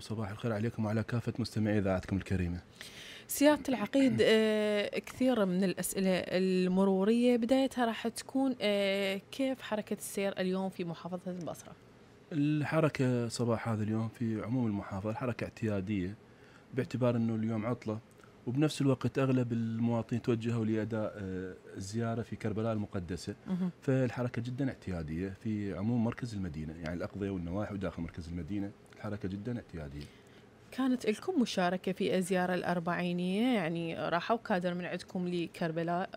صباح الخير عليكم وعلى كافة مستمعي إذاعتكم الكريمة سيادة العقيد آه، كثير من الأسئلة المرورية بدايتها راح تكون آه، كيف حركة السير اليوم في محافظة البصرة؟ الحركة صباح هذا اليوم في عموم المحافظة الحركة اعتيادية باعتبار أنه اليوم عطلة وبنفس الوقت أغلب المواطنين توجهوا لأداء آه، الزيارة في كربلاء المقدسة فالحركة جدا اعتيادية في عموم مركز المدينة يعني الأقضية والنواحي وداخل مركز المدينة حركة جدا اعتيادية كانت لكم مشاركة في الزيارة الأربعينية يعني راحوا كادر من عندكم لكربلاء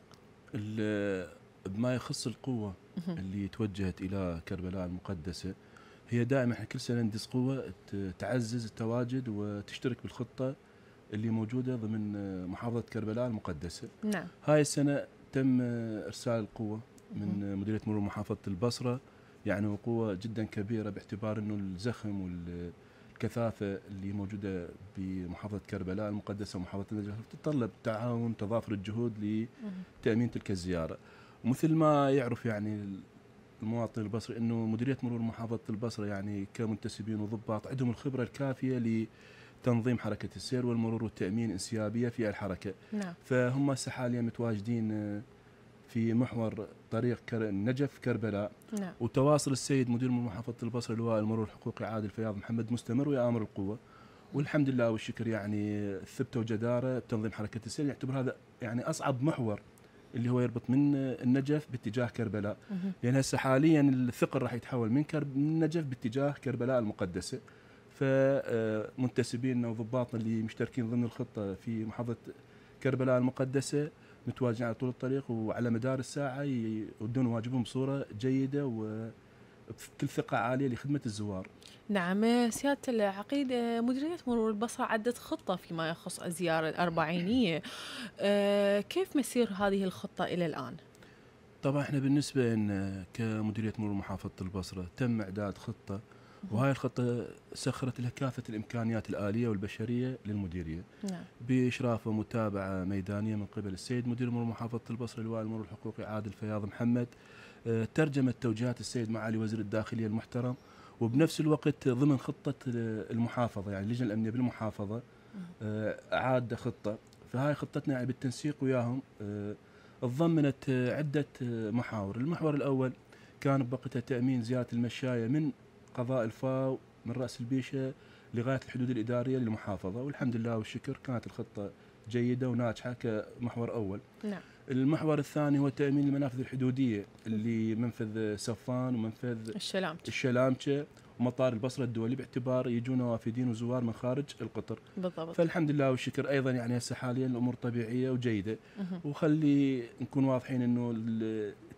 بما يخص القوة اللي توجهت إلى كربلاء المقدسة هي دائما احنا كل سنة ندس قوة تعزز التواجد وتشترك بالخطة اللي موجودة ضمن محافظة كربلاء المقدسة نعم هاي السنة تم إرسال القوة من مديرية مرور محافظة البصرة يعني وقوه جدا كبيره باعتبار انه الزخم والكثافه اللي موجوده بمحافظه كربلاء المقدسه ومحافظه النجف تتطلب تعاون تضافر الجهود لتامين تلك الزياره مثل ما يعرف يعني المواطن البصري انه مديريه مرور محافظه البصره يعني كمنتسبين وضباط عندهم الخبره الكافيه لتنظيم حركه السير والمرور والتامين انسيابيه في الحركه نعم. فهم حاليا متواجدين في محور طريق النجف كربلاء نعم. وتواصل السيد مدير من محافظه البصره لواء المرور الحقوقي عادل فياض محمد مستمر ويا امر القوه والحمد لله والشكر يعني الثبته وجداره بتنظيم حركه السير يعتبر هذا يعني اصعب محور اللي هو يربط من النجف باتجاه كربلاء لان هسه حاليا الثقل راح يتحول من كرب من النجف باتجاه كربلاء المقدسه فمنتسبيننا آه، وضباطنا اللي مشتركين ضمن الخطه في محافظه كربلاء المقدسه متواجدين على طول الطريق وعلى مدار الساعه يؤدون واجبهم بصوره جيده و بكل ثقة عالية لخدمة الزوار نعم سيادة العقيد مديرية مرور البصرة عدت خطة فيما يخص الزيارة الأربعينية آه، كيف مسير هذه الخطة إلى الآن؟ طبعا احنا بالنسبة إن كمديرية مرور محافظة البصرة تم إعداد خطة وهاي الخطه سخرت لها كافه الامكانيات الاليه والبشريه للمديريه نعم. باشراف ومتابعه ميدانيه من قبل السيد مدير امور محافظه البصره لواء المرور الحقوقي عادل فياض محمد آه، ترجمت توجيهات السيد معالي وزير الداخليه المحترم وبنفس الوقت ضمن خطه المحافظه يعني اللجنه الامنيه بالمحافظه آه، عاد خطه فهاي خطتنا يعني بالتنسيق وياهم تضمنت آه، عده محاور، المحور الاول كان بوقتها تامين زياده المشايه من قضاء الفاو من راس البيشه لغايه الحدود الاداريه للمحافظه والحمد لله والشكر كانت الخطه جيده وناجحه كمحور اول. نعم. المحور الثاني هو تامين المنافذ الحدوديه اللي منفذ سفان ومنفذ الشلامشه الشلامشه ومطار البصره الدولي باعتبار يجون وافدين وزوار من خارج القطر. بالضبط. فالحمد لله والشكر ايضا يعني هسه حاليا الامور طبيعيه وجيده. مه. وخلي نكون واضحين انه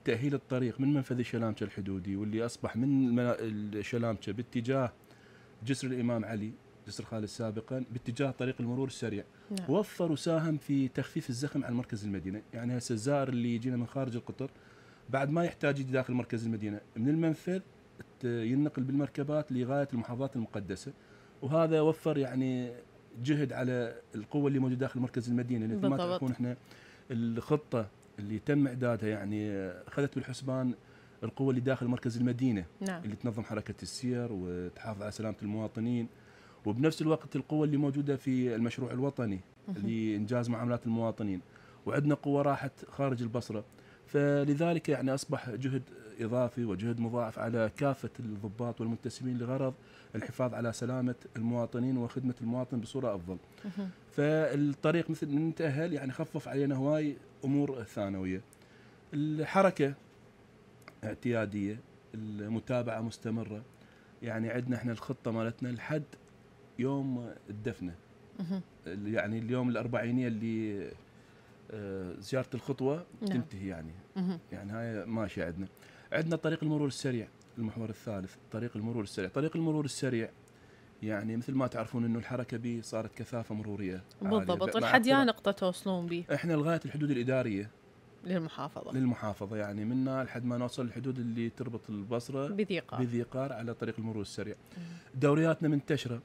تأهيل الطريق من منفذ شلامشة الحدودي واللي أصبح من شلامشة باتجاه جسر الإمام علي جسر خالد سابقا باتجاه طريق المرور السريع نعم. وفر وساهم في تخفيف الزخم على مركز المدينة يعني هسه الزائر اللي يجينا من خارج القطر بعد ما يحتاج يجي داخل مركز المدينة من المنفذ ينقل بالمركبات لغاية المحافظات المقدسة وهذا وفر يعني جهد على القوة اللي موجودة داخل مركز المدينة لأن ما تكون احنا الخطة اللي تم إعدادها يعني آه، أخذت بالحسبان القوة اللي داخل مركز المدينة نعم. اللي تنظم حركة السير وتحافظ على سلامة المواطنين وبنفس الوقت القوة اللي موجودة في المشروع الوطني لإنجاز معاملات المواطنين وعندنا قوة راحت خارج البصرة فلذلك يعني أصبح جهد إضافي وجهد مضاعف على كافة الضباط والمنتسبين لغرض الحفاظ على سلامة المواطنين وخدمة المواطن بصورة أفضل فالطريق مثل من تأهل يعني خفف علينا هواي أمور ثانوية الحركة اعتيادية المتابعة مستمرة يعني عندنا احنا الخطة مالتنا لحد يوم الدفنة يعني اليوم الأربعينية اللي آه، زياره الخطوه نعم. تنتهي يعني يعني هاي ماشيه عندنا عندنا طريق المرور السريع المحور الثالث طريق المرور السريع طريق المرور السريع يعني مثل ما تعرفون انه الحركه به صارت كثافه مروريه بالضبط لحد يا نقطه توصلون به احنا لغايه الحدود الاداريه للمحافظة للمحافظة يعني منا لحد ما نوصل الحدود اللي تربط البصرة بذيقار بذيقار على طريق المرور السريع. دورياتنا منتشرة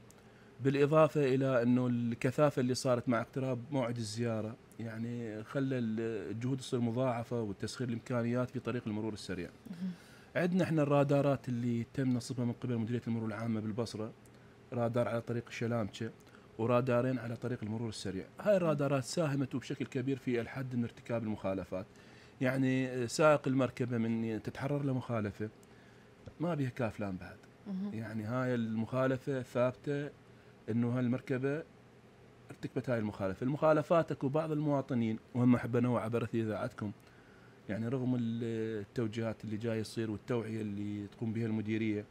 بالاضافه الى انه الكثافه اللي صارت مع اقتراب موعد الزياره يعني خلى الجهود تصير مضاعفه وتسخير الامكانيات في طريق المرور السريع. عندنا احنا الرادارات اللي تم نصبها من قبل مديريه المرور العامه بالبصره رادار على طريق الشلامشه ورادارين على طريق المرور السريع. هاي الرادارات ساهمت بشكل كبير في الحد من ارتكاب المخالفات. يعني سائق المركبه من تتحرر له مخالفه ما بها كافلان بعد. يعني هاي المخالفه ثابته انه هالمركبه ارتكبت هاي المخالفه، المخالفات اكو بعض المواطنين وهم احب انوع عبر اذاعتكم يعني رغم التوجيهات اللي جايه تصير والتوعيه اللي تقوم بها المديريه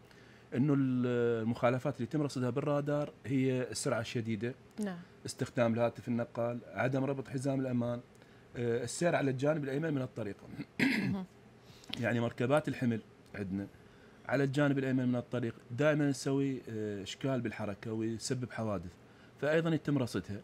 انه المخالفات اللي تم رصدها بالرادار هي السرعه الشديده نعم استخدام الهاتف النقال، عدم ربط حزام الامان، آه، السير على الجانب الايمن من الطريق. يعني مركبات الحمل عندنا على الجانب الايمن من الطريق دائما نسوي آه، اشكال بالحركه ويسبب حوادث فايضا يتم رصدها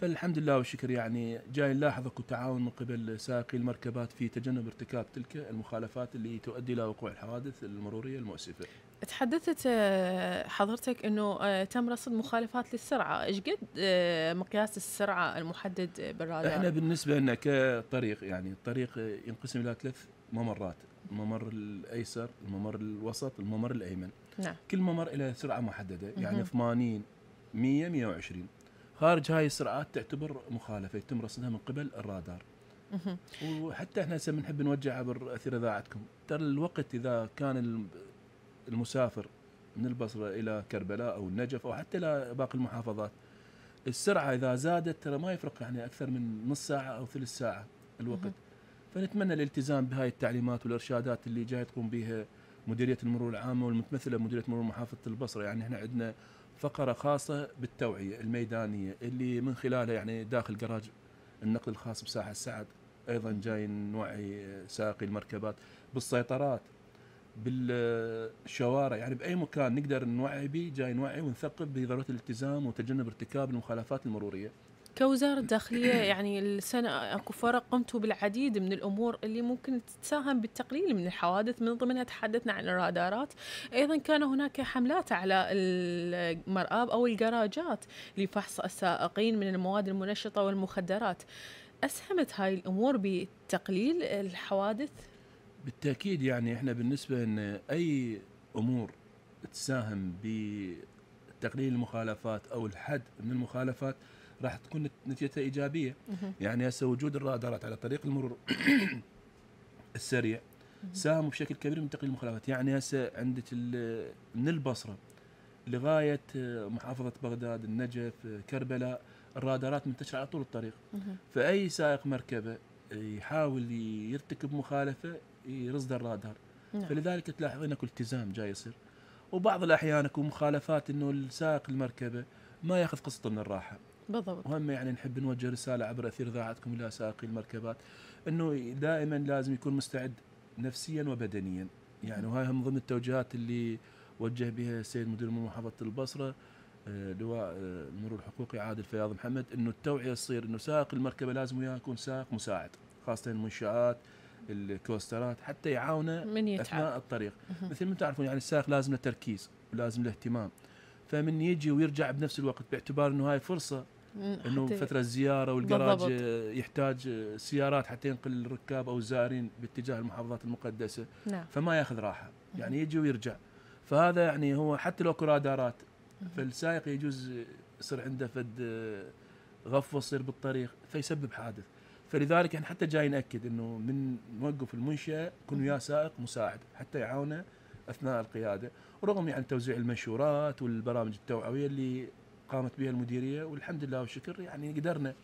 فالحمد لله والشكر يعني جاي نلاحظ اكو تعاون من قبل سائقي المركبات في تجنب ارتكاب تلك المخالفات اللي تؤدي الى وقوع الحوادث المروريه المؤسفه. تحدثت آه، حضرتك انه آه، تم رصد مخالفات للسرعه، ايش قد آه، مقياس السرعه المحدد بالرادار؟ احنا بالنسبه لنا كطريق يعني الطريق ينقسم الى ثلاث ممرات، الممر الايسر، الممر الوسط، الممر الايمن. نعم. كل ممر له سرعه محدده، يعني 80 100 120 خارج هاي السرعات تعتبر مخالفه يتم رصدها من قبل الرادار وحتى احنا هسه بنحب نوجه عبر اثير اذاعتكم ترى الوقت اذا كان المسافر من البصره الى كربلاء او النجف او حتى الى باقي المحافظات السرعه اذا زادت ترى ما يفرق يعني اكثر من نص ساعه او ثلث ساعه الوقت فنتمنى الالتزام بهاي التعليمات والارشادات اللي جاي تقوم بها مديريه المرور العامه والمتمثله بمديريه مرور محافظه البصره يعني احنا عندنا فقره خاصه بالتوعيه الميدانيه اللي من خلالها يعني داخل جراج النقل الخاص بساحه السعد ايضا جاي نوعي ساقي المركبات بالسيطرات بالشوارع يعني باي مكان نقدر نوعي به جاي نوعي ونثقب بضروره الالتزام وتجنب ارتكاب المخالفات المروريه كوزارة الداخلية يعني السنة أكو فرق قمت بالعديد من الأمور اللي ممكن تساهم بالتقليل من الحوادث من ضمنها تحدثنا عن الرادارات أيضا كان هناك حملات على المرآب أو الجراجات لفحص السائقين من المواد المنشطة والمخدرات أسهمت هاي الأمور بتقليل الحوادث؟ بالتأكيد يعني إحنا بالنسبة أن أي أمور تساهم بتقليل المخالفات أو الحد من المخالفات راح تكون نتيجتها ايجابيه يعني هسه وجود الرادارات على طريق المرور السريع ساهم بشكل كبير من تقليل المخالفات يعني هسه عندك من البصره لغايه آه، محافظه بغداد النجف آه، كربلاء الرادارات منتشره على طول الطريق فاي سائق مركبه آه، يحاول يرتكب مخالفه يرصد الرادار نعم. فلذلك تلاحظين اكو التزام جاي يصير وبعض الاحيان اكو مخالفات انه السائق المركبه ما ياخذ قسط من الراحه بالضبط مهمه يعني نحب نوجه رساله عبر اثير اذاعتكم الى سائقي المركبات انه دائما لازم يكون مستعد نفسيا وبدنيا يعني وهاي من ضمن التوجيهات اللي وجه بها السيد مدير محافظه البصره آه، لواء آه، المرور الحقوقي عادل فياض محمد انه التوعيه تصير انه سائق المركبه لازم وياه يكون سائق مساعد خاصه المنشات الكوسترات حتى يعاونه من يتعب. اثناء الطريق مثل ما تعرفون يعني السائق لازم له تركيز ولازم له اهتمام فمن يجي ويرجع بنفس الوقت باعتبار انه هاي فرصه انه فتره الزياره والجراج يحتاج سيارات حتى ينقل الركاب او الزائرين باتجاه المحافظات المقدسه نعم. فما ياخذ راحه يعني يجي ويرجع فهذا يعني هو حتى لو اكو رادارات فالسائق يجوز يصير عنده فد غفوه تصير بالطريق فيسبب حادث فلذلك احنا حتى جاي ناكد انه من موقف المنشاه يكون وياه سائق مساعد حتى يعاونه اثناء القياده رغم يعني توزيع المنشورات والبرامج التوعويه اللي قامت بها المديريه والحمد لله والشكر يعني قدرنا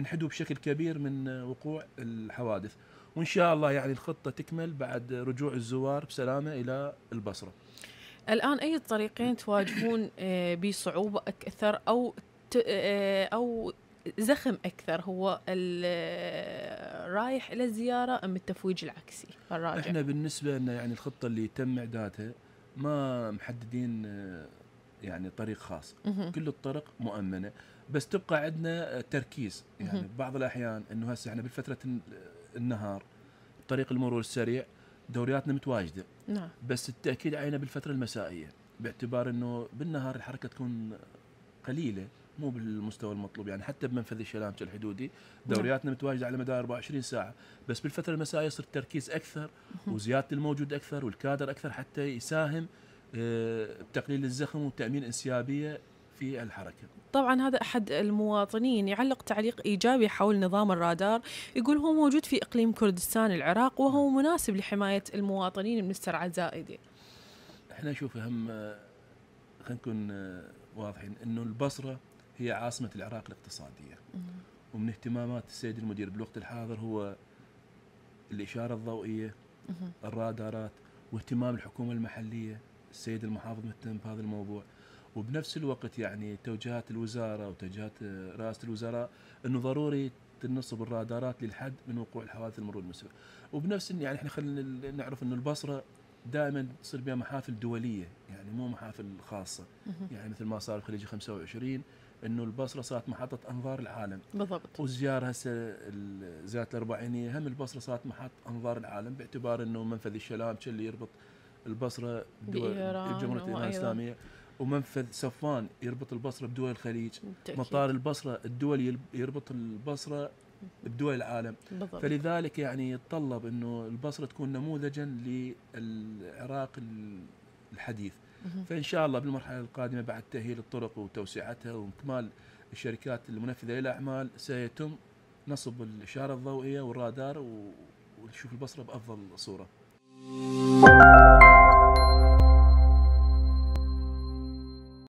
نحدو بشكل كبير من وقوع الحوادث وان شاء الله يعني الخطه تكمل بعد رجوع الزوار بسلامه الى البصره. الان اي طريقين تواجهون آه، بصعوبه اكثر او آه، او زخم اكثر هو آه، رايح الى الزياره ام التفويج العكسي الراجع؟ احنا بالنسبه لنا يعني الخطه اللي تم اعدادها ما محددين يعني طريق خاص كل الطرق مؤمنه بس تبقى عندنا تركيز يعني بعض الاحيان انه هسه احنا بالفتره النهار طريق المرور السريع دورياتنا متواجده نعم بس التاكيد علينا بالفتره المسائيه باعتبار انه بالنهار الحركه تكون قليله مو بالمستوى المطلوب يعني حتى بمنفذ الشلامچه الحدودي نعم. دورياتنا متواجده على مدار 24 ساعه بس بالفتره المسائيه صرت التركيز اكثر وزياده الموجود اكثر والكادر اكثر حتى يساهم آه، بتقليل الزخم وتامين انسيابيه في الحركه. طبعا هذا احد المواطنين يعلق تعليق ايجابي حول نظام الرادار، يقول هو موجود في اقليم كردستان العراق وهو مناسب لحمايه المواطنين من السرعه الزائده. احنا نشوف هم آه، خلينا نكون آه، واضحين انه البصره هي عاصمه العراق الاقتصاديه. ومن اهتمامات السيد المدير بالوقت الحاضر هو الاشاره الضوئيه الرادارات واهتمام الحكومه المحليه السيد المحافظ مهتم بهذا الموضوع وبنفس الوقت يعني توجيهات الوزاره وتوجيهات رئاسه الوزراء انه ضروري تنصب الرادارات للحد من وقوع الحوادث المرور المسبب وبنفس يعني احنا خلينا نعرف انه البصره دائما تصير بها محافل دوليه يعني مو محافل خاصه يعني مثل ما صار في خليج 25 انه البصره صارت محطه انظار العالم بالضبط والزياره هسه زياره الاربعينيه هم البصره صارت محط انظار العالم باعتبار انه منفذ الشلام اللي يربط البصره بدول جمهوريه ايران الاسلاميه ومنفذ صفوان يربط البصره بدول الخليج بالتأكيد. مطار البصره الدول يربط البصره بدول العالم بالضبط. فلذلك يعني يتطلب انه البصره تكون نموذجا للعراق الحديث فان شاء الله بالمرحله القادمه بعد تاهيل الطرق وتوسعتها واكمال الشركات المنفذه للاعمال سيتم نصب الاشاره الضوئيه والرادار ونشوف البصره بافضل صوره.